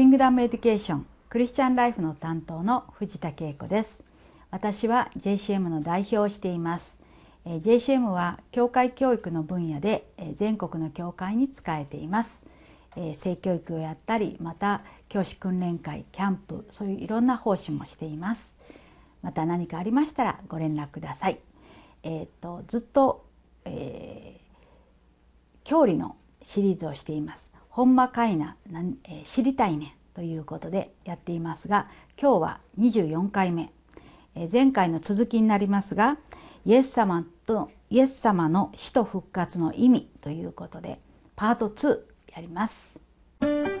キングダムエデュケーションクリスチャンライフの担当の藤田恵子です私は JCM の代表をしています JCM は教会教育の分野で全国の教会に使えています性教育をやったりまた教師訓練会キャンプそういういろんな奉仕もしていますまた何かありましたらご連絡くださいえっ、とずっと、えー、教理のシリーズをしています本間な奈、えー、知りたいねということでやっていますが今日は24回目前回の続きになりますがイエス様とイエス様の死と復活の意味ということでパート2やります。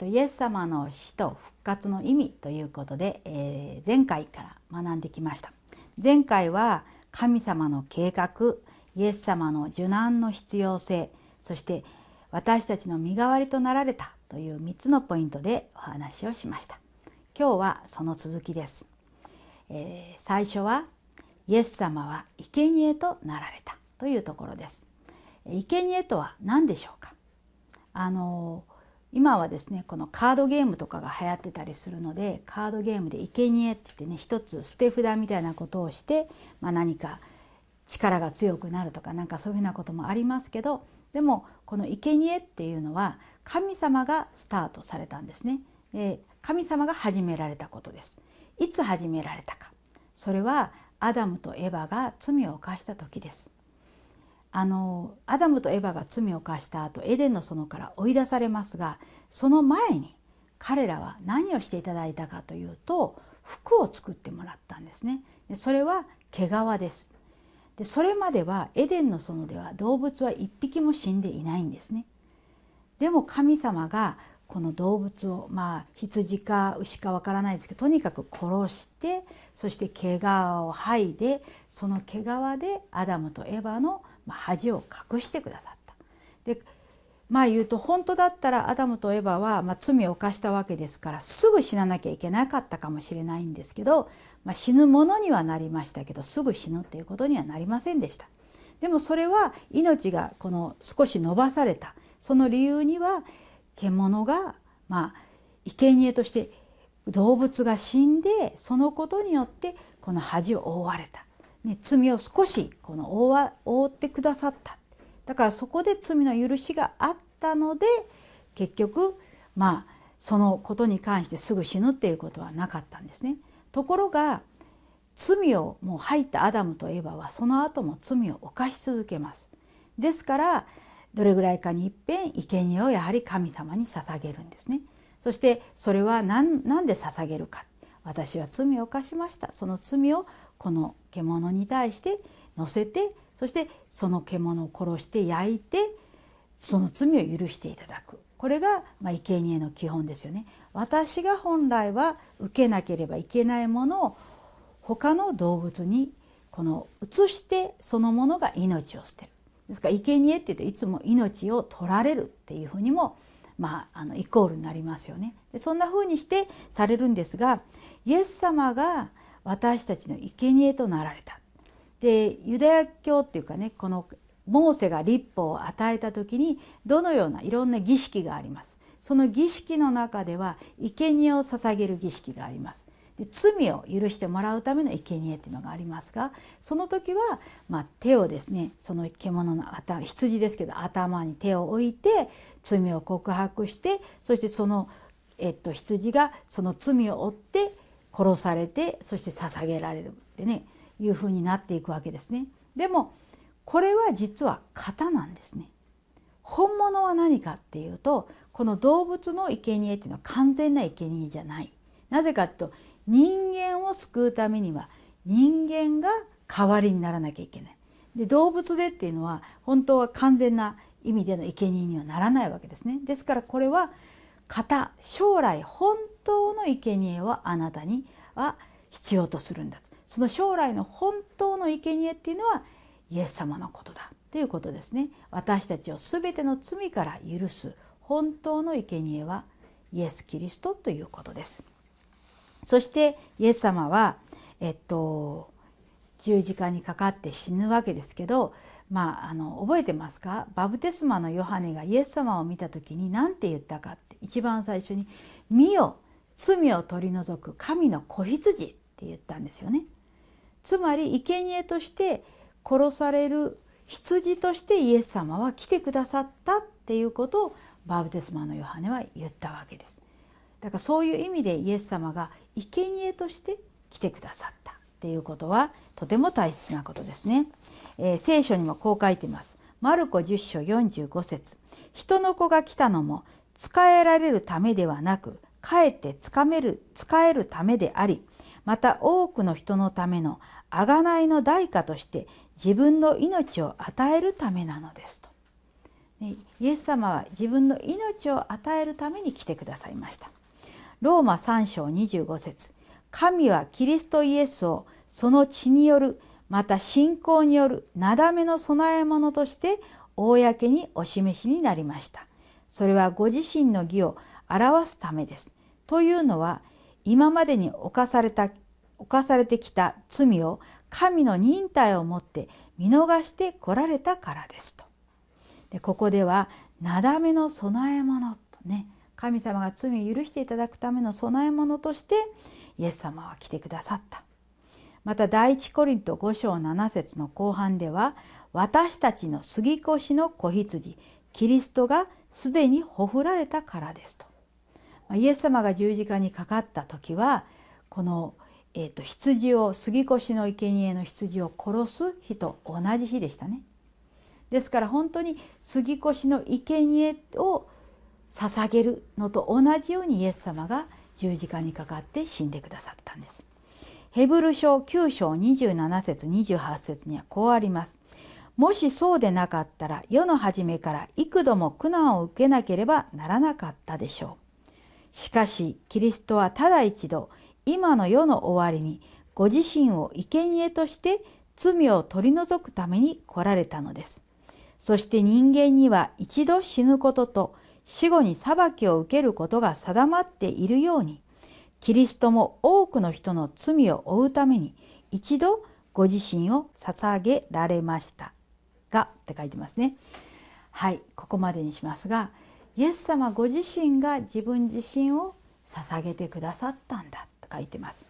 とイエス様の死と復活の意味ということで、えー、前回から学んできました前回は神様の計画イエス様の受難の必要性そして私たちの身代わりとなられたという3つのポイントでお話をしました今日はその続きです、えー、最初はイエス様は生贄となられたというところです生贄とは何でしょうかあの今はですねこのカードゲームとかが流行ってたりするのでカードゲームで「生贄って言ってね一つ捨て札みたいなことをして、まあ、何か力が強くなるとかなんかそういうふうなこともありますけどでもこの「生贄っていうのは神様がスタートされたんですね。で神様が始められたことです。いつ始められたかそれはアダムとエバが罪を犯した時です。あのアダムとエヴァが罪を犯した後エデンの園から追い出されますがその前に彼らは何をしていただいたかというと服を作ってもらったんですね。でそれは毛皮ですでそれまではエデンの園では動物は一匹も死んでいないんですね。でも神様がこの動物をまあ羊か牛かわからないですけどとにかく殺してそして毛皮を剥いでその毛皮でアダムとエヴァの恥を隠してくださった。でまあ言うと本当だったらアダムとエバは、まあ、罪を犯したわけですからすぐ死ななきゃいけなかったかもしれないんですけど、まあ、死ぬものにはなりましたけどすぐ死ぬっていうことにはなりませんでした。でもそれは命がこの少し伸ばされたその理由には獣がまあ生贄として動物が死んでそのことによってこの恥を覆われたね、罪を少しこの覆ってくださっただからそこで罪の許しがあったので結局まあそのことに関してすぐ死ぬっていうことはなかったんですね。ところが罪をもう吐いたアダムとエバはその後も罪を犯し続けます。ですからどれぐらいかにいっぺん生贄をやはり神様に捧げるんですね。そしてそれは何何で捧げるか私は罪を犯しましたその罪をこの獣に対して乗せてそしてその獣を殺して焼いてその罪を許していただくこれがまあ生贄の基本ですよね。私が本来は受けなければいけないものを他の動物にこの移してそのものが命を捨てる。ですから生贄って言っていつも命を取られるっていうふうにもまあ、あのイコールになりますよねそんな風にしてされるんですがイエス様が私たちの生贄となられた。でユダヤ教っていうかねこのモーセが立法を与えた時にどのようないろんな儀式があります。その儀式の中では生贄を捧げる儀式があります。で罪を許してもらうための生贄っていうのがありますがその時は、まあ、手をですねその獣の頭羊ですけど頭に手を置いて罪を告白してそしてその、えっと、羊がその罪を負って殺されてそして捧げられるってねいうふうになっていくわけですね。でもこれは実は型なんですね。本物は何かっていうとこの動物の生贄っていうのは完全な生贄じゃない。なぜかというと人間を救うためには人間が代わりにならなきゃいけない。で動物でっていうのは本当は完全な意味での生贄にはならないわけですね。ですからこれは型将来本当の生贄はあなたには必要とするんだその将来の本当の生贄っていうのはイエス様のことだということですね私たちを全ての罪から許す本当の生贄はイエス・キリストということですそしてイエス様はえっと十字架にかかって死ぬわけですけどまあ、あの覚えてますかバブテスマのヨハネがイエス様を見た時に何て言ったかって一番最初に「見よ罪を取り除く神の子羊って言ったんですよね。つまり生贄として殺される羊としてイエス様は来てくださったっていうことをバブテスマのヨハネは言ったわけです。だからそういう意味でイエス様が生贄として来てくださったっていうことはとても大切なことですね。えー、聖書にもこう書いてます。マルコ10章45節人の子が来たのも使えられるためではなくかえってつかめる使えるためでありまた多くの人のための贖いの代価として自分の命を与えるためなのですと。イエス様は自分の命を与えるために来てくださいました。ローマ3章25節神はキリストイエスをその血によるまた信仰によるなだめの供え物として公にお示しになりました。それはご自身の義を表すためです。というのは今までに犯された犯されてきた罪を神の忍耐をもって見逃してこられたからですと。でここでは「なだめの供え物」とね神様が罪を許していただくための供え物としてイエス様は来てくださった。また第一コリント5章7節の後半では私たちの杉越の子羊キリストがすでにほふられたからですと。イエス様が十字架にかかった時はこの、えーと、羊を杉越の生贄の羊を殺す日と同じ日でしたね。ですから本当に杉越の生贄を捧げるのと同じようにイエス様が十字架にかかって死んでくださったんです。ヘブル書9章27節28節にはこうあります。もしそうでなかったら世の初めから幾度も苦難を受けなければならなかったでしょう。しかしキリストはただ一度今の世の終わりにご自身を生贄として罪を取り除くために来られたのです。そして人間には一度死ぬことと死後に裁きを受けることが定まっているようにキリストも多くの人の罪を負うために一度ご自身を捧げられましたがって書いてますね。はいここまでにしますがイエス様ご自身が自分自身を捧げてくださったんだと書いてます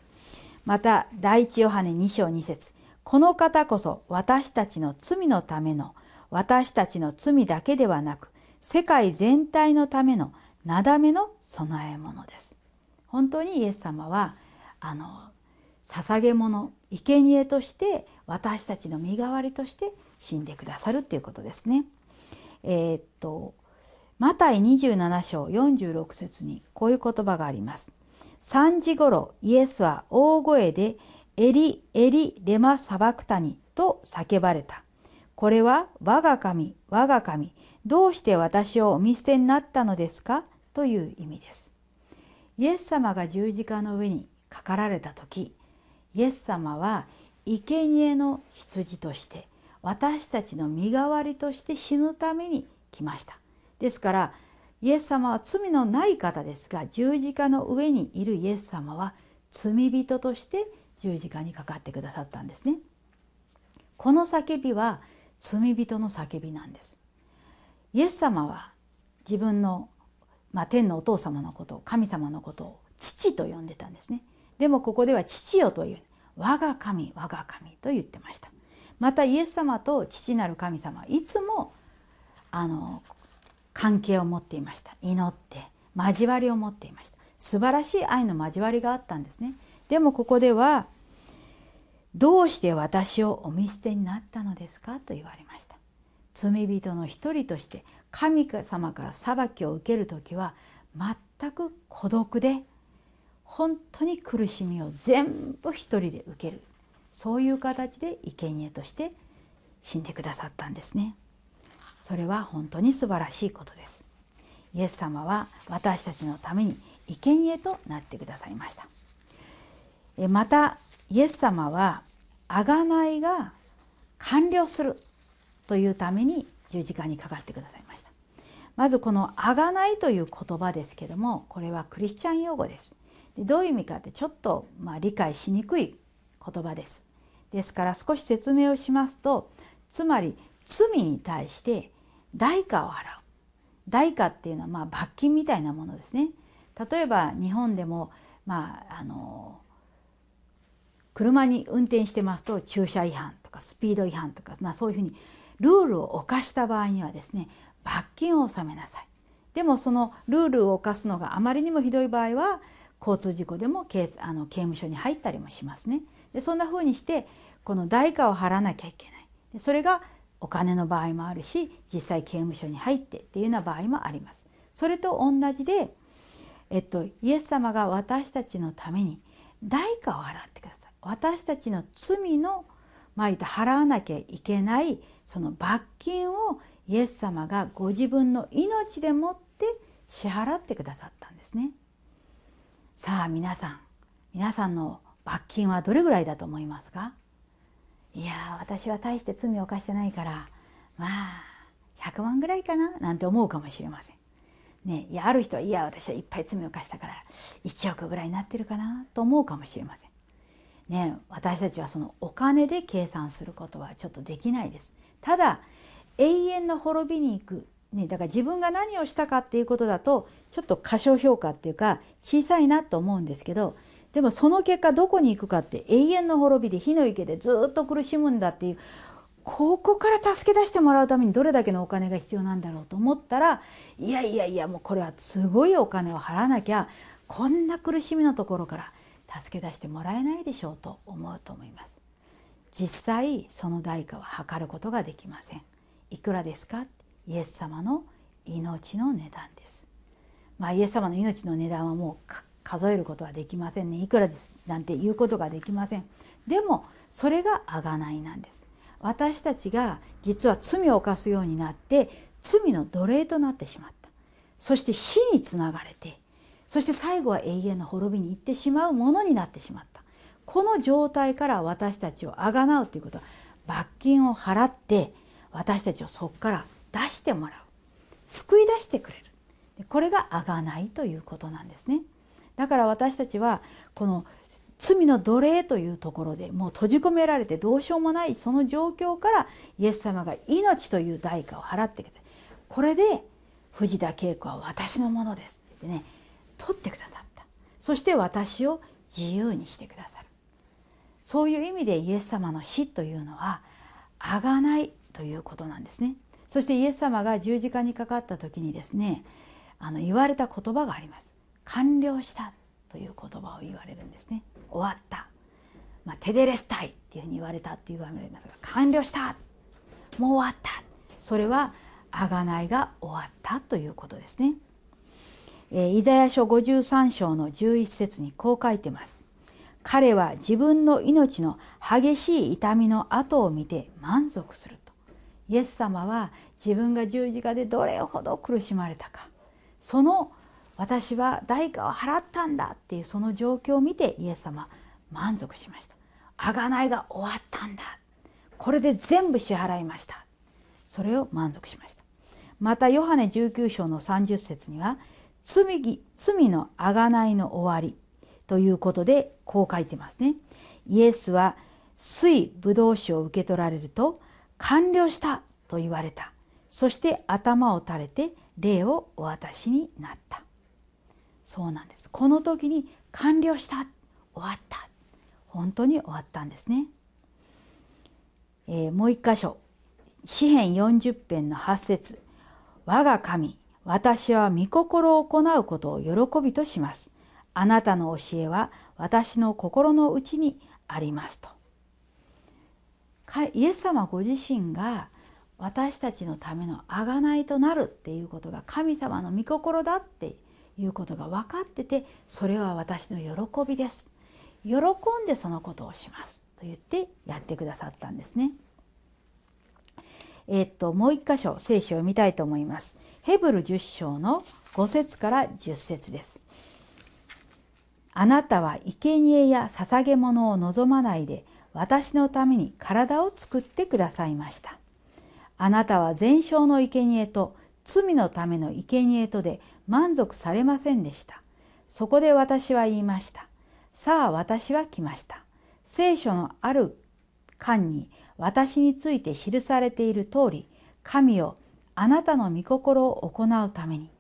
また第一ヨハネ2章2節この方こそ私たちの罪のための私たちの罪だけではなく世界全体のためのなだめの供え物です本当にイエス様はあの捧げ物生贄として私たちの身代わりとして死んでくださるということですね。えー、っとマタイ27章46節にこういう言葉があります。3時ごろイエスは大声でエリエリレマサバクタニと叫ばれた。これは我が神我が神どうして私をお見捨てになったのですかという意味です。イエス様が十字架の上にかかられた時イエス様は生贄の羊として私たちの身代わりとして死ぬために来ました。ですからイエス様は罪のない方ですが十字架の上にいるイエス様は罪人として十字架にかかってくださったんですね。この叫びは罪人の叫びなんです。イエス様は自分の、まあ、天のお父様のことを神様のことを父と呼んでたんですね。でもここでは父よという我が神我が神と言ってました。またイエス様と父なる神様いつもあの関係を持っていました祈って交わりを持っていました素晴らしい愛の交わりがあったんですねでもここではどうして私をお見捨てになったのですかと言われました罪人の一人として神様から裁きを受ける時は全く孤独で本当に苦しみを全部一人で受けるそういう形で生贄として死んでくださったんですね。それは本当に素晴らしいことですイエス様は私たちのために生贄となってくださいましたまたイエス様は贖いが完了するというために十字架にかかってくださいましたまずこの「あがない」という言葉ですけどもこれはクリスチャン用語ですでどういう意味かってちょっとまあ理解しにくい言葉ですですから少し説明をしますとつまり罪に対して代価を払う代価っていうのはまあ罰金みたいなものですね例えば日本でもまああの車に運転してますと駐車違反とかスピード違反とか、まあ、そういうふうにルールを犯した場合にはですね罰金を納めなさいでもそのルールを犯すのがあまりにもひどい場合は交通事故でも刑あの刑務所に入ったりもしますねでそんなふうにしてこの代価を払わなきゃいけないでそれがお金の場合もあるし実際刑務所に入ってっていうような場合もあります。それと同じで、えっと、イエス様が私たちのために代価を払ってください私たちの罪の、まあ、言払わなきゃいけないその罰金をイエス様がご自分の命でもって支払ってくださったんですね。さあ皆さん皆さんの罰金はどれぐらいだと思いますかいや私は大して罪を犯してないからまあ100万ぐらいかななんて思うかもしれません。ね、いやある人はいや私はいっぱい罪を犯したから1億ぐらいになってるかなと思うかもしれません。ね、私たちはそのお金で計算することはちょっとできないです。ただ永遠の滅びに行く、ね、だから自分が何をしたかっていうことだとちょっと過小評価っていうか小さいなと思うんですけどでもその結果どこに行くかって永遠の滅びで火の池でずっと苦しむんだっていうここから助け出してもらうためにどれだけのお金が必要なんだろうと思ったらいやいやいやもうこれはすごいお金を払わなきゃこんな苦しみのところから助け出してもらえないでしょうと思うと思います。実際その代価は測ることができません。いくらですかイエス様の命の値段です。まあ、イエス様の命の値段はもう数えることはできませんねいくらですなんて言うことができませんでもそれが贖いなんです私たちが実は罪を犯すようになって罪の奴隷となってしまったそして死につながれてそして最後は永遠の滅びに行ってしまうものになってしまったこの状態から私たちをあがなうということは罰金を払って私たちをそこから出してもらう救い出してくれるこれがあがないということなんですね。だから私たちはこの罪の奴隷というところでもう閉じ込められてどうしようもないその状況からイエス様が命という代価を払ってくださいこれで藤田恵子は私のものですって言ってね取ってくださったそして私を自由にしてくださるそういう意味でイエス様の死というのは贖がないということなんですねそしてイエス様が十字架にかかった時にですねあの言われた言葉があります完了したという言葉を言われるんですね終わった、まあ、テデレスタイっていうふうに言われたって言われますが完了したもう終わったそれは贖いが終わったということですね、えー、イザヤ書53章の11節にこう書いてます彼は自分の命の激しい痛みの後を見て満足するとイエス様は自分が十字架でどれほど苦しまれたかその私は代価を払ったんだっていうその状況を見てイエス様満足しました贖いが終わったんだこれで全部支払いましたそれを満足しましたまたヨハネ19章の30節には罪罪の贖いの終わりということでこう書いてますねイエスは水ぶどう酒を受け取られると完了したと言われたそして頭を垂れて霊をお渡しになったそうなんですこの時に完了した終わった本当に終わったんですね、えー、もう一箇所詩編40編の8節我が神私は御心を行うことを喜びとしますあなたの教えは私の心の内にありますとイエス様ご自身が私たちのための贖いとなるっていうことが神様の御心だっていうことが分かっててそれは私の喜びです喜んでそのことをしますと言ってやってくださったんですねえっともう一箇所聖書を読みたいと思いますヘブル10章の5節から10節ですあなたは生贄や捧げ物を望まないで私のために体を作ってくださいましたあなたは全焼の生贄と罪のための生贄とで満足されませんでした。そこで私は言いました。さあ私は来ました。聖書のある間に私について記されている通り、神をあなたの御心を行うために、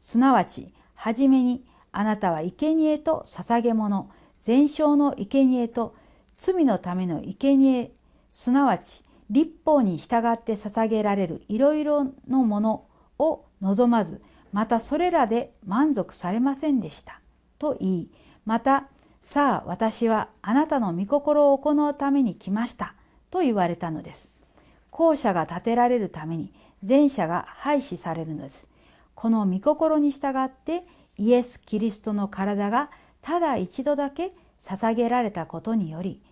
すなわち、はじめにあなたは生贄と捧げ物、全焼の生贄と罪のための生贄、すなわち立法に従って捧げられるいろいろのものを望まず、またそれらで満足されませんでしたと言いまたさあ私はあなたの御心を行うために来ましたと言われたのです後者が建てられるために前者が廃止されるのですこの御心に従ってイエス・キリストの体がただ一度だけ捧げられたことにより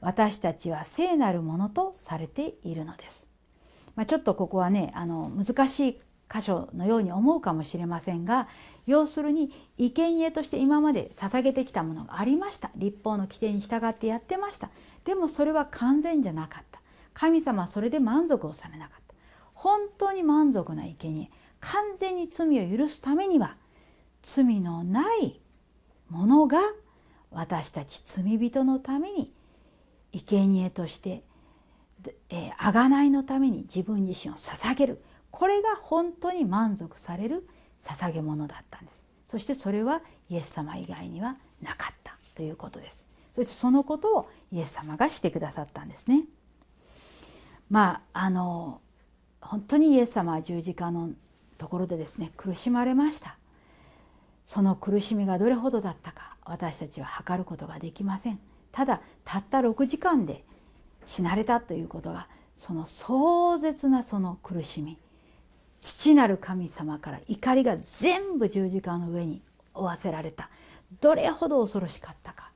私たちは聖なるものとされているのです。まあ、ちょっとここはねあの難しい箇所のように思うかもしれませんが要するに生贄として今まで捧げてきたものがありました立法の規定に従ってやってましたでもそれは完全じゃなかった神様はそれで満足をされなかった本当に満足な生贄完全に罪を許すためには罪のないものが私たち罪人のために生贄としてあがないのために自分自身を捧げるこれが本当に満足される捧げ物だったんですそしてそれはイエス様以外にはなかったということですそしてそのことをイエス様がしてくださったんですねまああの本当にイエス様は十字架のところでですね苦しまれましたその苦しみがどれほどだったか私たちは測ることができませんただたった6時間で死なれたということがその壮絶なその苦しみ父なる神様から怒りが全部十字架の上に負わせられたどれほど恐ろしかったか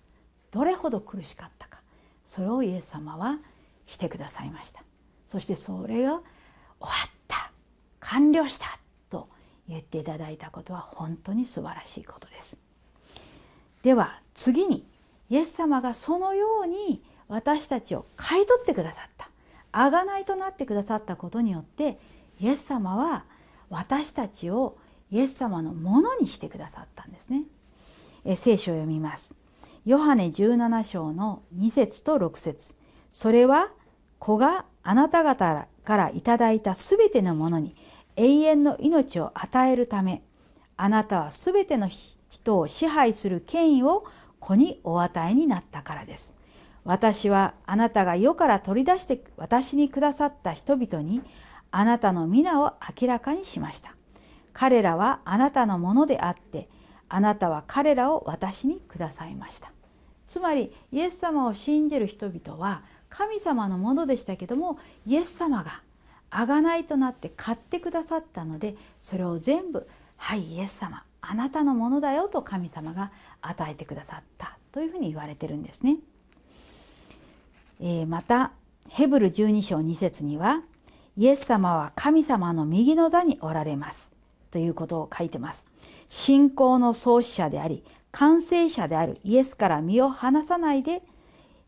どれほど苦しかったかそれをイエス様はしてくださいましたそしてそれが終わった完了したと言っていただいたことは本当に素晴らしいことですでは次にイエス様がそのように私たちを買い取ってくださった贖いとなってくださったことによってイエス様は私たちをイエス様のものにしてくださったんですね。え聖書を読みます。ヨハネ17章の2節と6節それは子があなた方からいただいたすべてのものに永遠の命を与えるためあなたはすべての人を支配する権威を子にお与えになったからです。私はあなたが世から取り出して私にくださった人々にあなたの皆を明らかにしました彼らはあなたのものであってあなたは彼らを私にくださいましたつまりイエス様を信じる人々は神様のものでしたけどもイエス様が贖いとなって買ってくださったのでそれを全部「はいイエス様あなたのものだよ」と神様が与えてくださったというふうに言われてるんですね。えー、またヘブル12章2節には「イエス様は神様の右の座におられますということを書いてます信仰の創始者であり完成者であるイエスから身を離さないで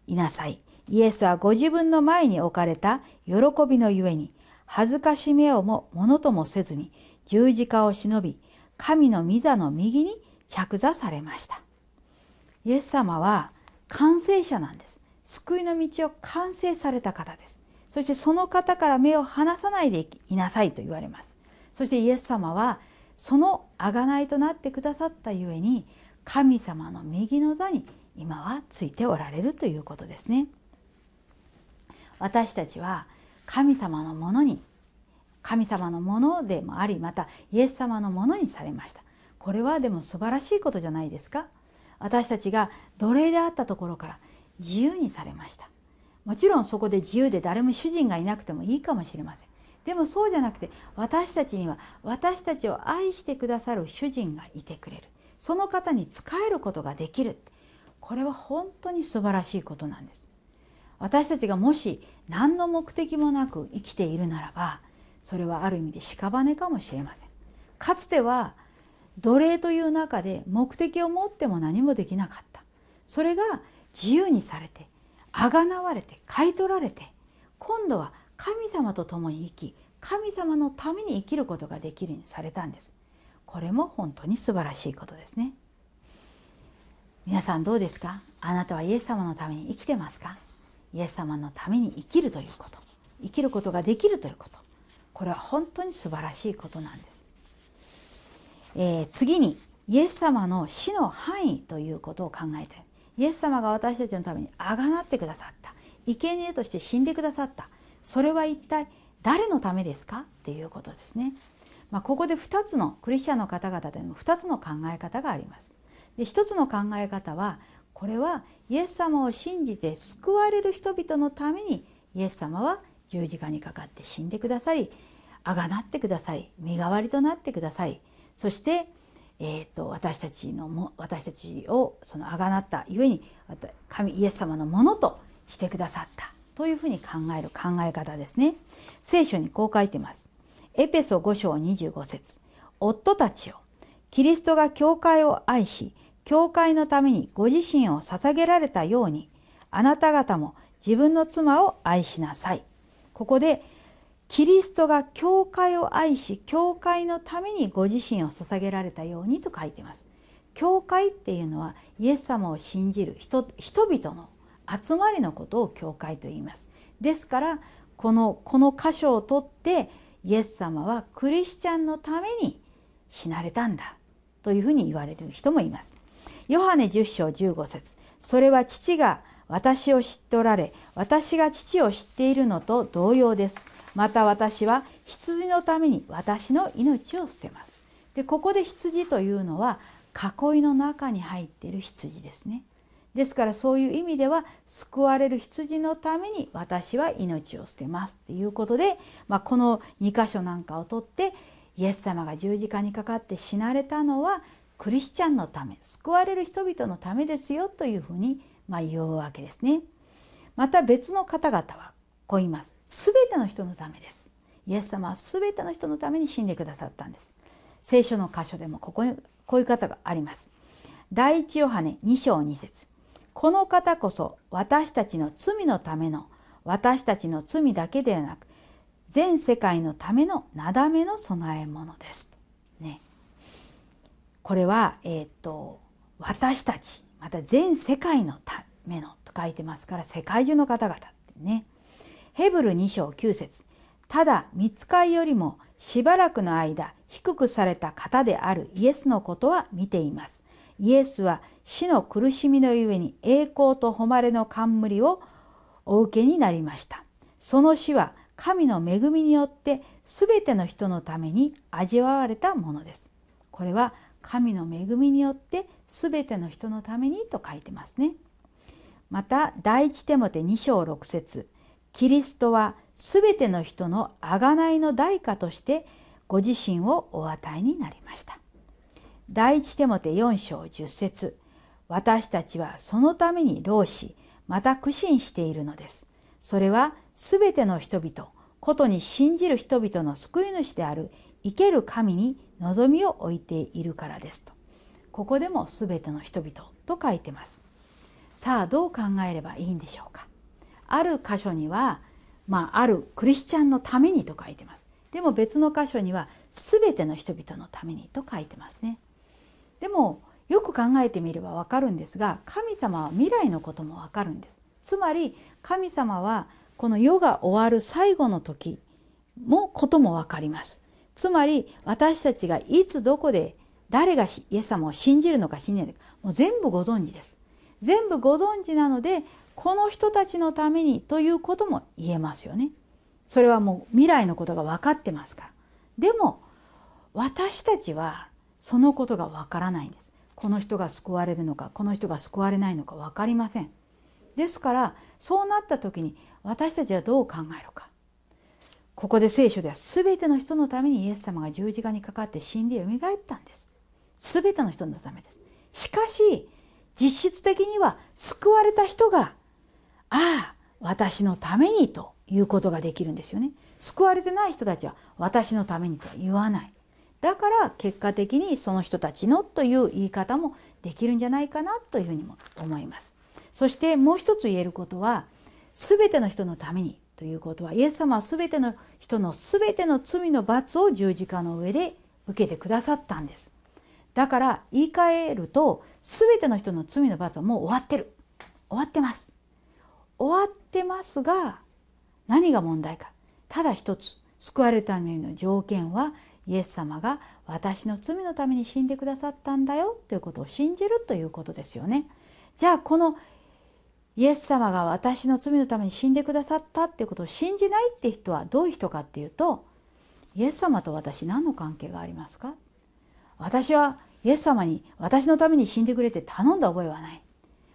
いなさいイエスはご自分の前に置かれた喜びのゆえに恥ずかしめをもものともせずに十字架を忍び神の御座の右に着座されましたイエス様は完成者なんです救いの道を完成された方ですそしてその方から目を離さないでいなさいと言われますそしてイエス様はその贖いとなってくださったゆえに神様の右の座に今はついておられるということですね私たちは神様のものに神様のものでもありまたイエス様のものにされましたこれはでも素晴らしいことじゃないですか私たちが奴隷であったところから自由にされましたもちろんそこで自由で誰も主人がいなくてもいいかもしれませんでもそうじゃなくて私たちには私たちを愛してくださる主人がいてくれるその方に仕えることができるこれは本当に素晴らしいことなんです私たちがもし何の目的もなく生きているならばそれはある意味で屍かもしれませんかつては奴隷という中で目的を持っても何もできなかったそれが自由にされてあがなわれて買い取られて今度は神様と共に生き神様のために生きることができるようにされたんですこれも本当に素晴らしいことですね皆さんどうですかあなたはイエス様のために生きてますかイエス様のために生きるということ生きることができるということこれは本当に素晴らしいことなんです、えー、次にイエス様の死の範囲ということを考えてイエス様が私たちのためにあがなってくださった生贄として死んでくださったそれは一体誰のためですかっていうことですね。まあ、ここで2つのクリスチャンの方々での2つの考え方があります。で1つの考え方はこれはイエス様を信じて救われる人々のためにイエス様は十字架にかかって死んでくださりあがなってくださり身代わりとなってくださりそしてえーと、私たちのも私たちをそのあがなったゆえに神イエス様のものとしてくださったというふうに考える考え方ですね。聖書にこう書いてます。エペソ5章25節夫たちをキリストが教会を愛し教会のためにご自身を捧げられたようにあなた方も自分の妻を愛しなさい。ここでキリストが教会を愛し教会のためにご自身を捧げられたようにと書いています。教会っていうのはイエス様を信じる人々の集まりのことを教会と言います。ですからこのこの箇所を取ってイエス様はクリスチャンのために死なれたんだというふうに言われる人もいます。ヨハネ10章15節それは父が私を知っておられ私が父を知っているのと同様です。また私は羊のために私の命を捨てます。でここで羊というのは囲いの中に入っている羊ですね。ですからそういう意味では救われる羊のために私は命を捨てますということで、まあ、この2箇所なんかをとってイエス様が十字架にかかって死なれたのはクリスチャンのため救われる人々のためですよというふうにまあ言うわけですね。また別の方々はこう言います。全ての人のためですイエス様は全ての人のために死んでくださったんです聖書の箇所でもここにこういう方があります第一ヨハネ2章2節この方こそ私たちの罪のための私たちの罪だけではなく全世界のためのなだめの備え物です。ね、これは、えー、っと私たちまた全世界のためのと書いてますから世界中の方々ってねヘブル2章9節ただ見つかいよりもしばらくの間低くされた方であるイエスのことは見ています。イエスは死の苦しみのゆえに栄光と誉れの冠をお受けになりました。その死は神の恵みによって全ての人のために味わわれたものです。これは神の恵みによって全ての人のためにと書いてますね。また第一手モて2章6節キリストはすべての人の贖いの代価としてご自身をお与えになりました。第一手モて4章10節私たちはそのために労し、また苦心しているのです。それはすべての人々、ことに信じる人々の救い主である生ける神に望みを置いているからですと。ここでもすべての人々と書いてます。さあどう考えればいいんでしょうか。ある箇所には、まあ、あるクリスチャンのためにと書いてます。でも別の箇所には全ての人々のためにと書いてますね。でもよく考えてみればわかるんですが神様は未来のこともわかるんです。つまり神様はこの世が終わる最後の時もこともわかります。つまり私たちがいつどこで誰がイエス様を信じるのか信じないのかもう全部ご存知です。全部ご存知なのでこの人たちのためにということも言えますよね。それはもう未来のことが分かってますから。でも私たちはそのことが分からないんです。この人が救われるのかこの人が救われないのか分かりません。ですからそうなった時に私たちはどう考えるか。ここで聖書では全ての人のためにイエス様が十字架にかかって死んでよみがえったんです。全ての人のためです。しかし実質的には救われた人がああ私のためにということができるんですよね救われてない人たちは私のためにとは言わないだから結果的にその人たちのという言い方もできるんじゃないかなというふうにも思いますそしてもう一つ言えることは全ての人のためにということはイエス様は全ての人の全ての罪の罰を十字架の上で受けてくださったんですだから言い換えると全ての人の罪の罰はもう終わってる終わってます終わってますが何が問題かただ一つ救われるための条件はイエス様が私の罪のために死んでくださったんだよということを信じるということですよね。じゃあこのイエス様が私の罪のために死んでくださったっていうことを信じないって人はどういう人かっていうとイエス様と私何の関係がありますか私はイエス様に私のために死んでくれて頼んだ覚えはない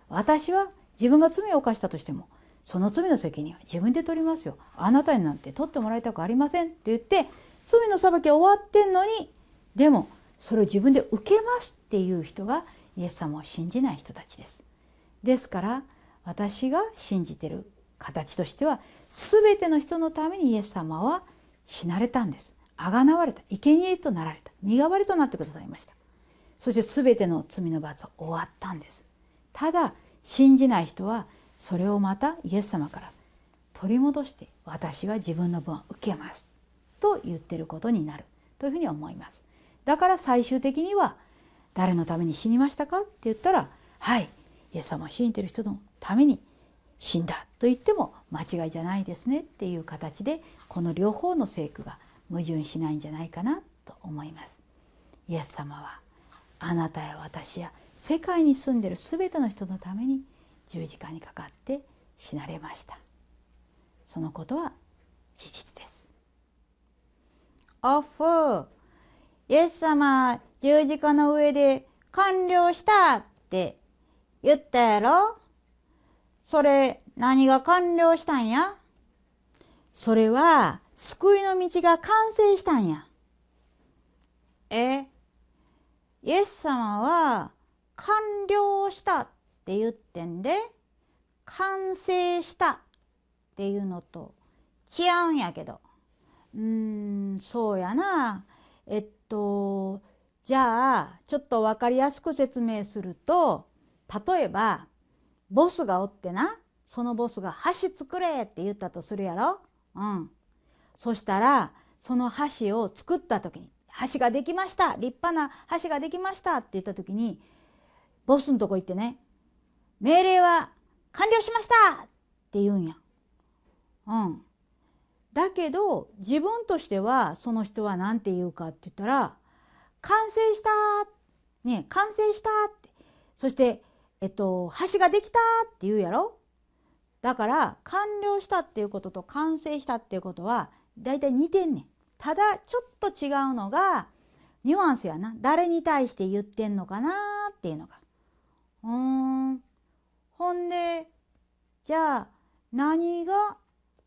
私は自分が罪を犯したとしてもその罪の責任は自分で取りますよあなたになんて取ってもらいたくありませんって言って罪の裁きは終わってんのにでもそれを自分で受けますっていう人がイエス様を信じない人たちです。ですから私が信じてる形としては全ての人のためにイエス様は死なれたんです。あがなわれた生贄となられた身代わりとなってくださいました。そして全ての罪の罰は終わったんです。ただ信じない人はそれをまたイエス様から取り戻して私は自分の分を受けますと言ってることになるというふうに思います。だから最終的には誰のために死にましたかって言ったらはいイエス様を信じている人のために死んだと言っても間違いじゃないですねっていう形でこの両方の聖句が矛盾しないんじゃないかなと思います。イエス様はあなたや私や世界に住んでいる全ての人のために十字架にかかって死なれましたそのことは事実ですオフイエス様十字架の上で完了したって言ったやろそれ何が完了したんやそれは救いの道が完成したんや。えイエス様は完了したっていう点で完成したっていうのと違うんやけどうんそうやなえっとじゃあちょっと分かりやすく説明すると例えばボスがおってなそのボスが橋作れって言ったとするやろ。うん、そしたらその橋を作った時に橋ができました立派な橋ができましたって言った時にボスのとこ行ってね命令は完了しましたって言うんや。うん。だけど自分としてはその人は何て言うかって言ったら「完成した!」ね「完成した!」ってそして「えっと橋ができた!」って言うやろだから完了したっていうことと完成したっていうことは大体似てんねん。ただちょっと違うのがニュアンスやな誰に対して言ってんのかなっていうのが。うんほんで、じゃあ何が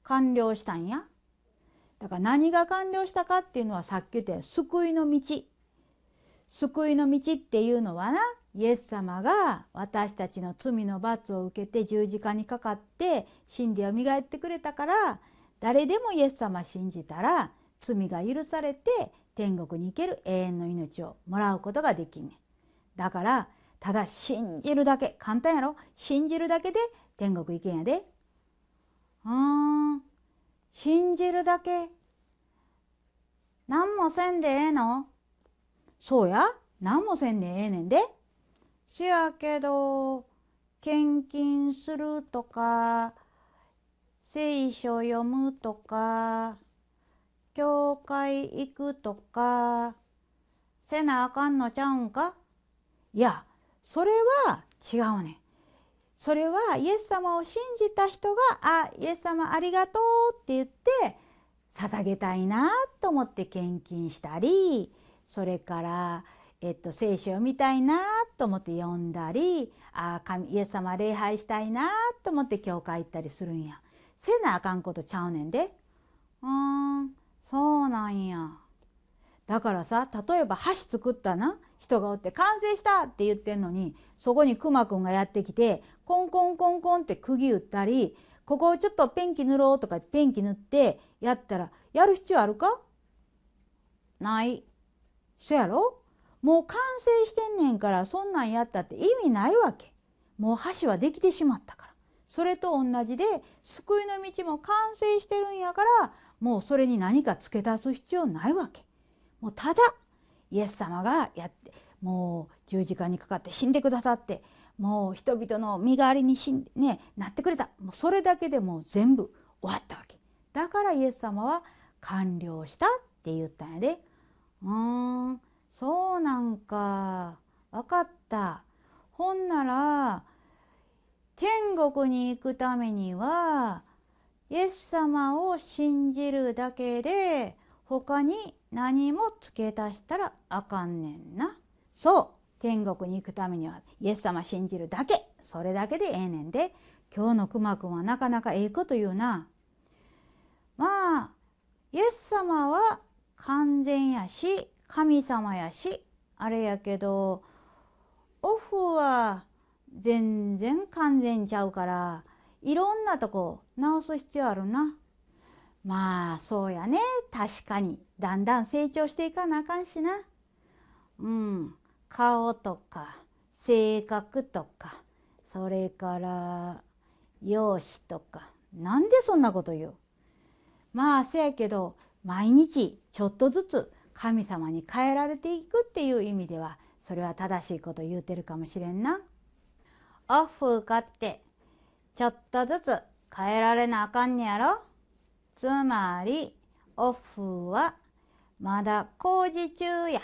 完了したんやだから何が完了したかっていうのはさっき言った救いの道。救いの道っていうのはな、イエス様が私たちの罪の罰を受けて十字架にかかって死んでよみがえってくれたから誰でもイエス様信じたら罪が許されて天国に行ける永遠の命をもらうことができんねん。だからただ信じるだけ簡単やろ信じるだけで天国行けんやでうん信じるだけ何もせんでええのそうや何もせんでええねんでせやけど献金するとか聖書読むとか教会行くとかせなあかんのちゃうんかいやそれは違うねそれはイエス様を信じた人が「あイエス様ありがとう」って言って捧げたいなと思って献金したりそれからえっと、聖書を見たいなと思って読んだりあ神イエス様礼拝したいなと思って教会行ったりするんやせなあかんことちゃうねんでうんそうなんやだからさ例えば箸作ったな人がおって「完成した!」って言ってんのにそこにくまくんがやってきてコンコンコンコンって釘打ったりここをちょっとペンキ塗ろうとかペンキ塗ってやったらやる必要あるかないそやろもう完成してんねんからそんなんやったって意味ないわけもう橋はできてしまったからそれと同じで救いの道も完成してるんやからもうそれに何か付け足す必要ないわけもうただイエス様がやってもう十字架にかかって死んでくださってもう人々の身代わりに死んね、なってくれたもうそれだけでもう全部終わったわけだからイエス様は完了したって言ったんやでうんそうなんか分かったほんなら天国に行くためにはイエス様を信じるだけで他に何も付け足したらあかんねんな。そう天国に行くためにはイエス様信じるだけそれだけでええねんで今日のくまくんはなかなかええこと言うな。まあイエス様は完全やし神様やしあれやけどオフは全然完全ちゃうからいろんなとこ直す必要あるな。まあそうやね確かにだんだん成長していかなあかんしなうん顔とか性格とかそれから容姿とかなんでそんなこと言うまあせやけど毎日ちょっとずつ神様に変えられていくっていう意味ではそれは正しいこと言うてるかもしれんな。オフ受かってちょっとずつ変えられなあかんねやろ。つまりオフはまだ工事中や。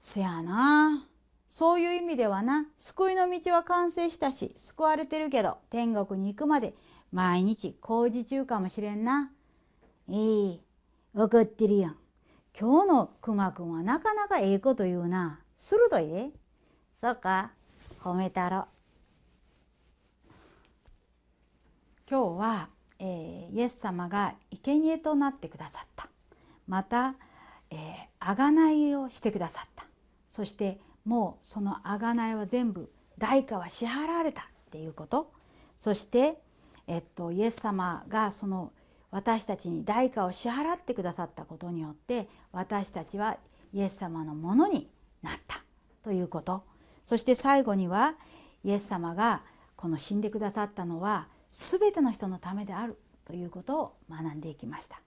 せやな。そういう意味ではな、救いの道は完成したし、救われてるけど、天国に行くまで毎日工事中かもしれんな。いい、わかってるやん。今日のくまくんはなかなかええこと言うな。鋭いで。そっか、褒めたろ。今日はえー、イエス様が生贄となってくださったまた、えー、贖いをしてくださったそしてもうその贖いは全部代価は支払われたっていうことそして、えっと、イエス様がその私たちに代価を支払ってくださったことによって私たちはイエス様のものになったということそして最後にはイエス様がこの死んでくださったのは全ての人のためであるということを学んでいきました。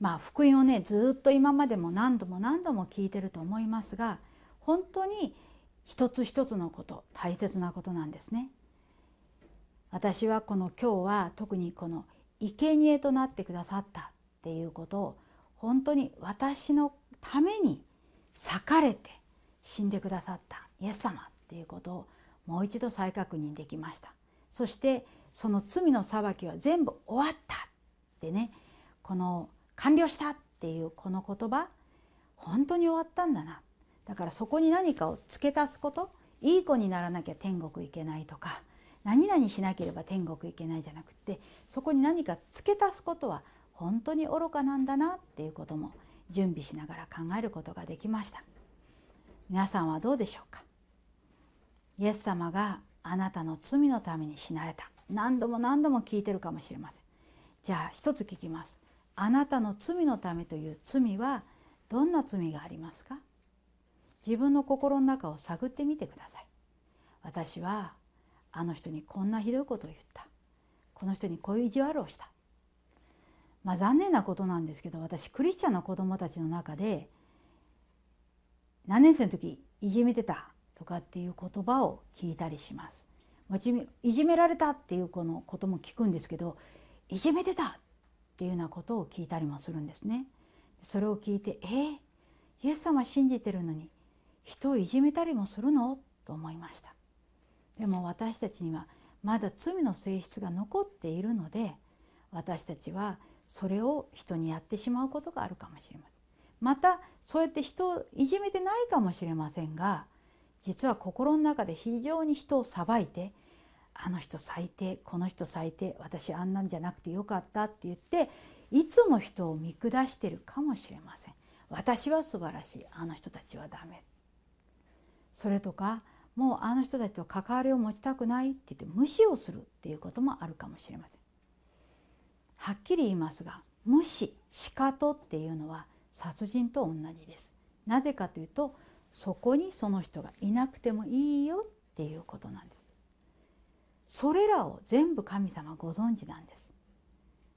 まあ、福音をねずっと今までも何度も何度も聞いてると思いますが本当に一つ一つのこと大切なことなんですね。私はこの今日は特にこの生贄となってくださったっていうことを本当に私のために裂かれて死んでくださったイエス様っていうことをもう一度再確認できました。そしてその罪の裁きは全部終わったってねこの完了したっていうこの言葉本当に終わったんだなだからそこに何かを付け足すこといい子にならなきゃ天国行けないとか何々しなければ天国行けないじゃなくてそこに何か付け足すことは本当に愚かなんだなっていうことも準備しながら考えることができました皆さんはどうでしょうかイエス様があなたの罪のために死なれた何度も何度も聞いてるかもしれませんじゃあ一つ聞きますあなたの罪のためという罪はどんな罪がありますか自分の心の中を探ってみてください私はあの人にこんなひどいことを言ったこの人にこういう意地悪をしたまあ残念なことなんですけど私クリスチャンの子供たちの中で何年生の時いじめてたとかっていう言葉を聞いたりしますいじめられたっていうこのことも聞くんですけどいじめてたっていうようなことを聞いたりもするんですね。それを聞いてえー、イエス様信じてるのに人をいじめたりもするのと思いました。でも私たちにはまだ罪の性質が残っているので私たちはそれを人にやってしまうことがあるかもしれません。またそうやって人をいじめてないかもしれませんが実は心の中で非常に人をさばいてあの人最低この人最低私あんなんじゃなくてよかったって言っていつも人を見下してるかもしれません私は素晴らしいあの人たちはダメそれとかもうあの人たちと関わりを持ちたくないって言って無視をするっていうこともあるかもしれませんはっきり言いますが無視しかとっていうのは殺人と同じですなぜかというとそこにその人がいなくてもいいよっていうことなんですそれらを全部神様ご存知なんです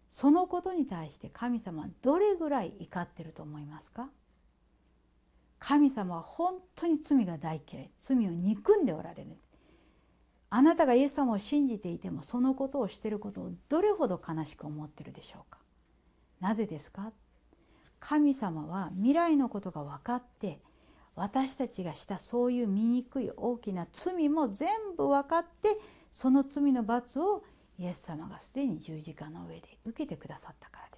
そのことに対して神様はどれぐらい怒ってると思いますか神様は本当に罪が大嫌い罪を憎んでおられるあなたがイエス様を信じていてもそのことをしていることをどれほど悲しく思ってるでしょうかなぜですか神様は未来のことが分かって私たちがしたそういう醜い大きな罪も全部分かってその罪の罰をイエス様がすでに十字架の上で受けてくださったからです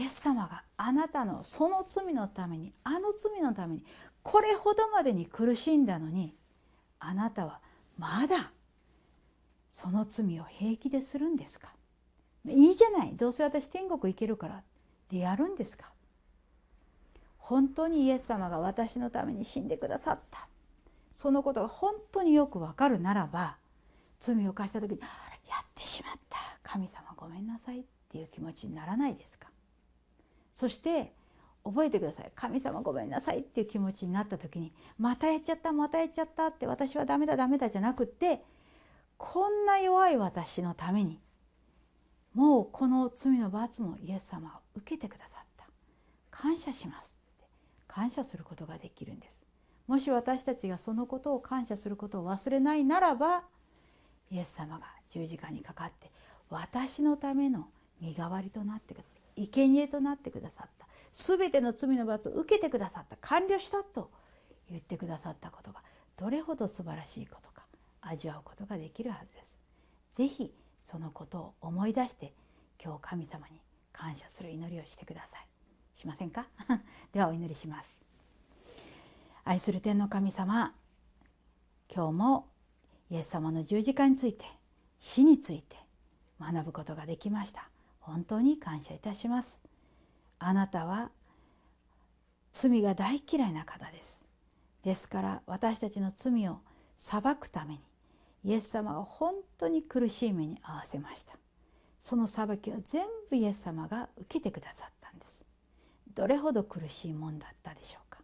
イエス様があなたのその罪のためにあの罪のためにこれほどまでに苦しんだのにあなたはまだその罪を平気でするんですかいいじゃないどうせ私天国行けるからでやるんですか本当にイエス様が私のために死んでくださったそのことが本当によくわかるならば罪を犯した時に「やってしまった神様ごめんなさい」っていう気持ちにならないですかそして覚えてください神様ごめんなさいっていう気持ちになった時にまたやっちゃったまたやっちゃったって私はダメだダメだじゃなくってこんな弱い私のためにもうこの罪の罰もイエス様は受けてくださった感謝します感謝することができるんですもし私たちがそのことを感謝することを忘れないならばイエス様が十字架にかかって私のための身代わりとなってください生贄となってくださった全ての罪の罰を受けてくださった完了したと言ってくださったことがどれほど素晴らしいことか味わうことができるはずです。是非そのことを思い出して今日神様に感謝する祈りをしてください。しませんか ではお祈りします愛する天の神様今日もイエス様の十字架について死について学ぶことができました本当に感謝いたしますあなたは罪が大嫌いな方ですですから私たちの罪を裁くためにイエス様は本当に苦しい目に遭わせましたその裁きを全部イエス様が受けてくださったどれほど苦しいもんだったでしょうか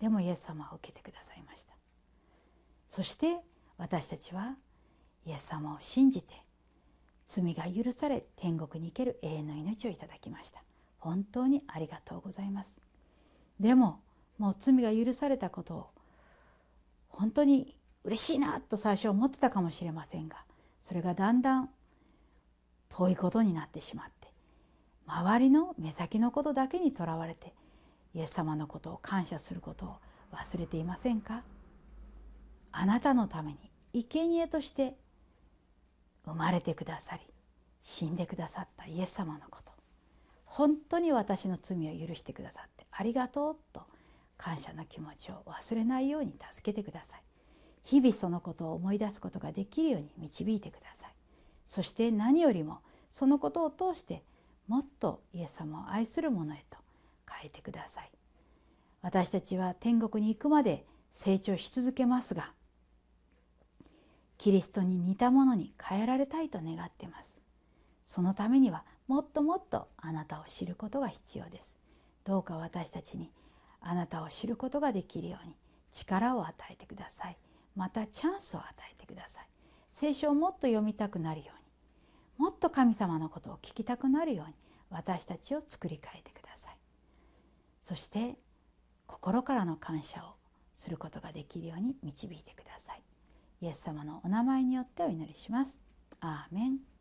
でもイエス様を受けてくださいましたそして私たちはイエス様を信じて罪が許され天国に行ける永遠の命をいただきました本当にありがとうございますでももう罪が許されたことを本当に嬉しいなと最初思ってたかもしれませんがそれがだんだん遠いことになってしまって周りの目先のことだけにとらわれてイエス様のことを感謝することを忘れていませんかあなたのために生贄として生まれてくださり死んでくださったイエス様のこと本当に私の罪を許してくださってありがとうと感謝の気持ちを忘れないように助けてください日々そのことを思い出すことができるように導いてくださいそして何よりもそのことを通してもっとイエス様を愛するものへと変えてください私たちは天国に行くまで成長し続けますがキリストに似たものに変えられたいと願ってますそのためにはもっともっとあなたを知ることが必要ですどうか私たちにあなたを知ることができるように力を与えてくださいまたチャンスを与えてください聖書をもっと読みたくなるようにもっと神様のことを聞きたくなるように私たちを作り変えてくださいそして心からの感謝をすることができるように導いてくださいイエス様のお名前によってお祈りしますアーメン